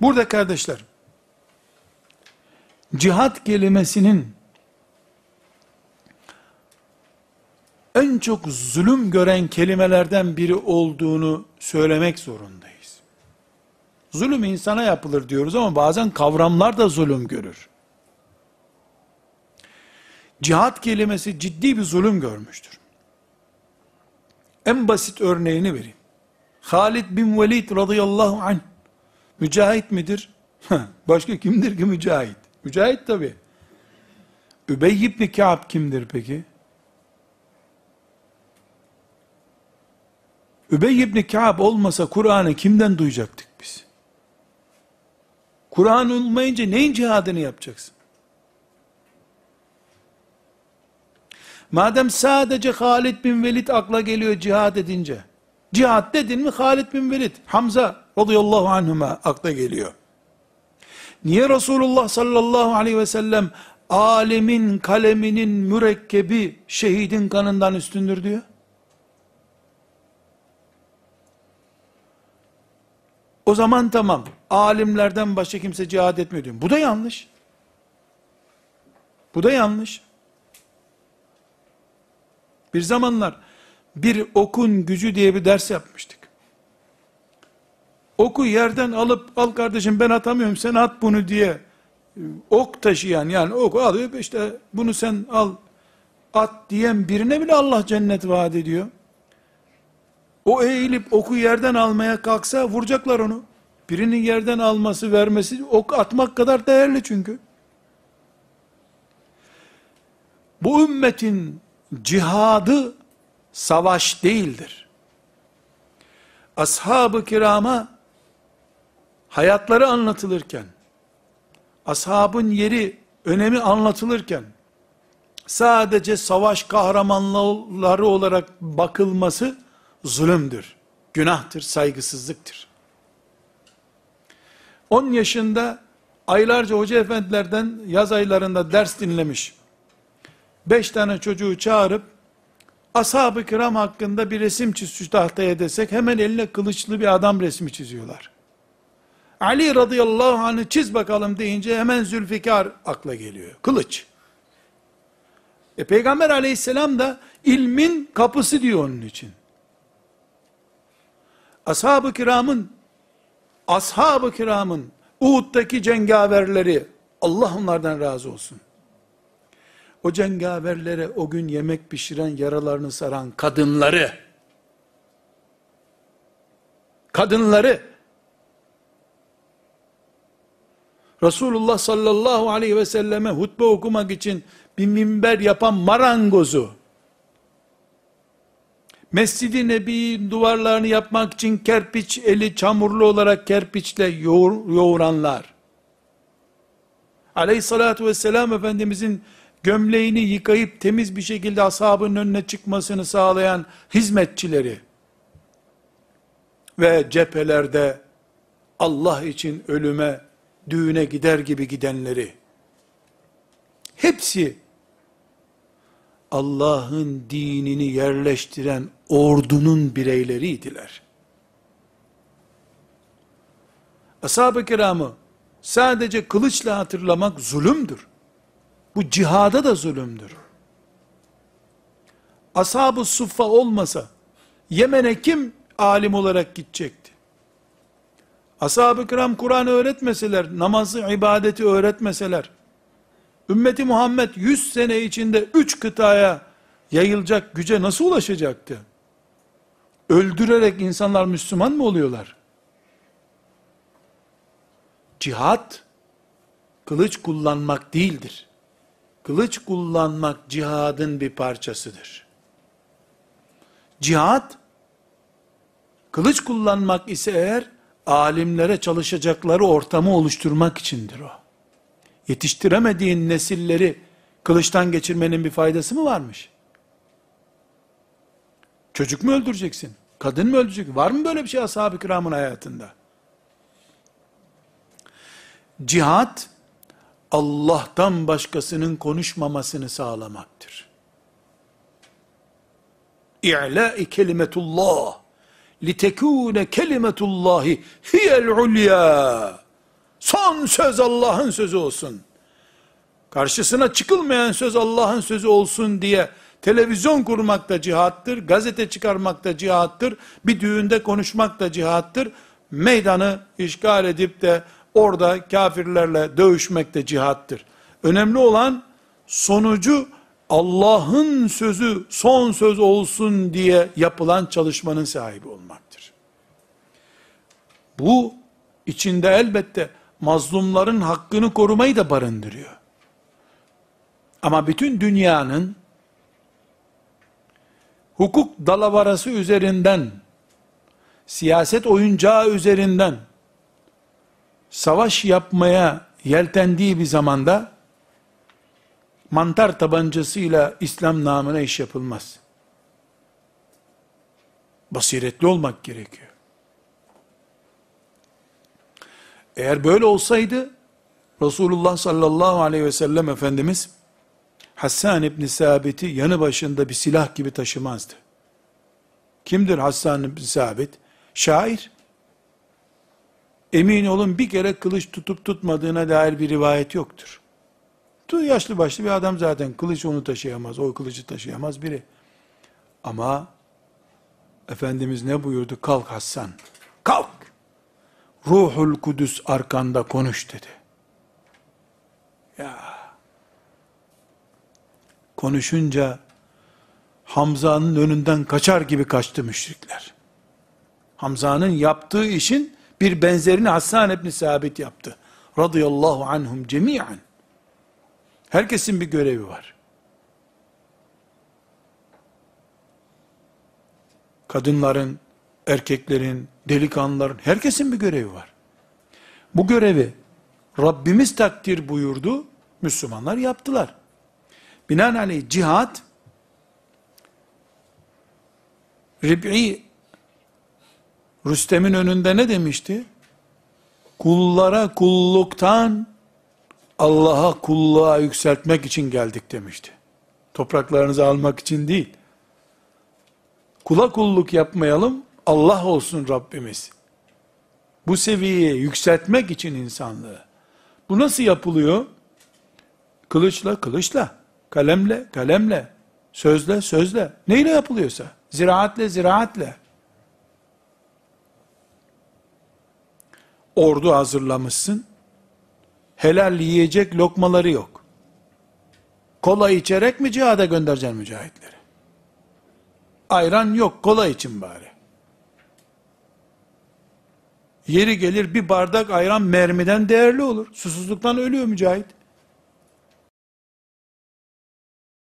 Burada kardeşler, cihat kelimesinin en çok zulüm gören kelimelerden biri olduğunu söylemek zorundayız. Zulüm insana yapılır diyoruz ama bazen kavramlar da zulüm görür. Cihat kelimesi ciddi bir zulüm görmüştür. En basit örneğini vereyim. Halid bin Velid radıyallahu anh Mücahit midir? Başka kimdir ki mücahit? Mücahit tabi. Übey ibn Ka'b kimdir peki? Übey ibn Ka'b olmasa Kur'an'ı kimden duyacaktık biz? Kur'an olmayınca neyin cihadını yapacaksın? Madem sadece Halid bin Velid akla geliyor cihad edince, Cihad dedin mi Halid bin Velid, Hamza radıyallahu anhuma akla geliyor. Niye Resulullah sallallahu aleyhi ve sellem alemin kaleminin mürekkebi şehidin kanından üstündür diyor? O zaman tamam. Alimlerden başka kimse cihad etmiyor diyor. Bu da yanlış. Bu da yanlış. Bir zamanlar bir okun gücü diye bir ders yapmıştık. Oku yerden alıp al kardeşim ben atamıyorum sen at bunu diye e, ok taşıyan yani oku alıyor işte bunu sen al at diyen birine bile Allah cennet vaat ediyor. O eğilip oku yerden almaya kalksa vuracaklar onu. Birinin yerden alması vermesi ok atmak kadar değerli çünkü. Bu ümmetin cihadı savaş değildir. Ashab-ı kirama hayatları anlatılırken, ashabın yeri, önemi anlatılırken, sadece savaş kahramanları olarak bakılması zulümdür, günahtır, saygısızlıktır. 10 yaşında aylarca hoca efendilerden yaz aylarında ders dinlemiş. 5 tane çocuğu çağırıp ashab-ı kiram hakkında bir resim çiz şu tahtaya desek hemen eline kılıçlı bir adam resmi çiziyorlar. Ali radıyallahu anh'ı çiz bakalım deyince hemen Zülfikar akla geliyor. Kılıç. E Peygamber aleyhisselam da ilmin kapısı diyor onun için. Ashab-ı kiramın, ashab-ı kiramın Uhud'daki cengaverleri, Allah onlardan razı olsun o cengaverlere o gün yemek pişiren yaralarını saran kadınları, kadınları, Resulullah sallallahu aleyhi ve selleme hutbe okumak için bir minber yapan marangozu, Mescid-i Nebi'nin duvarlarını yapmak için kerpiç eli çamurlu olarak kerpiçle yoğur, yoğuranlar, aleyhissalatü vesselam Efendimizin gömleğini yıkayıp temiz bir şekilde ashabın önüne çıkmasını sağlayan hizmetçileri ve cephelerde Allah için ölüme, düğüne gider gibi gidenleri hepsi Allah'ın dinini yerleştiren ordunun bireyleriydiler. Ashab-ı kiramı sadece kılıçla hatırlamak zulümdür. Bu cihada da zulümdür. Ashab-ı Suffa olmasa Yemen'e kim alim olarak gidecekti? Ashab-ı kiram Kur'an öğretmeseler, namazı, ibadeti öğretmeseler, ümmeti Muhammed 100 sene içinde 3 kıtaya yayılacak güce nasıl ulaşacaktı? Öldürerek insanlar Müslüman mı oluyorlar? Cihat, kılıç kullanmak değildir. Kılıç kullanmak cihadın bir parçasıdır. Cihad, kılıç kullanmak ise eğer, alimlere çalışacakları ortamı oluşturmak içindir o. Yetiştiremediğin nesilleri kılıçtan geçirmenin bir faydası mı varmış? Çocuk mu öldüreceksin? Kadın mı öldürecek? Var mı böyle bir şey ashab-ı kiramın hayatında? Cihad, Allah'tan başkasının konuşmamasını sağlamaktır. İ'la'i kelimetullah litekûne kelimetullahi hiyel ulya son söz Allah'ın sözü olsun karşısına çıkılmayan söz Allah'ın sözü olsun diye televizyon kurmak da cihattır gazete çıkarmak da cihattır bir düğünde konuşmak da cihattır meydanı işgal edip de Orada kafirlerle dövüşmek de cihattır. Önemli olan sonucu Allah'ın sözü son söz olsun diye yapılan çalışmanın sahibi olmaktır. Bu içinde elbette mazlumların hakkını korumayı da barındırıyor. Ama bütün dünyanın hukuk dalavarası üzerinden, siyaset oyuncağı üzerinden, savaş yapmaya yeltendiği bir zamanda mantar tabancasıyla İslam namına iş yapılmaz. Basiretli olmak gerekiyor. Eğer böyle olsaydı Resulullah sallallahu aleyhi ve sellem Efendimiz Hassan İbni Sabit'i yanı başında bir silah gibi taşımazdı. Kimdir Hassan İbni Sabit? Şair. Emin olun bir kere kılıç tutup tutmadığına dair bir rivayet yoktur. Tu Yaşlı başlı bir adam zaten kılıç onu taşıyamaz, o kılıcı taşıyamaz biri. Ama Efendimiz ne buyurdu? Kalk Hasan, kalk! Ruhul Kudüs arkanda konuş dedi. Ya Konuşunca Hamza'nın önünden kaçar gibi kaçtı müşrikler. Hamza'nın yaptığı işin bir benzerini Hasan ibn Sabit yaptı. Radıyallahu anhum cemiyen. Herkesin bir görevi var. Kadınların, erkeklerin, delikanlıların, herkesin bir görevi var. Bu görevi Rabbimiz takdir buyurdu, Müslümanlar yaptılar. Binaenaleyh cihat, rib'i Rüstem'in önünde ne demişti? Kullara kulluktan Allah'a kulluğa yükseltmek için geldik demişti. Topraklarınızı almak için değil. Kula kulluk yapmayalım, Allah olsun Rabbimiz. Bu seviyeye yükseltmek için insanlığı. Bu nasıl yapılıyor? Kılıçla, kılıçla, kalemle, kalemle, sözle, sözle. Neyle yapılıyorsa, ziraatle, ziraatle. ordu hazırlamışsın. Helal yiyecek lokmaları yok. Kola içerek mi cihada göndereceksin mücahitleri? Ayran yok, kola için bari. Yeri gelir bir bardak ayran mermiden değerli olur. Susuzluktan ölüyor mücahit.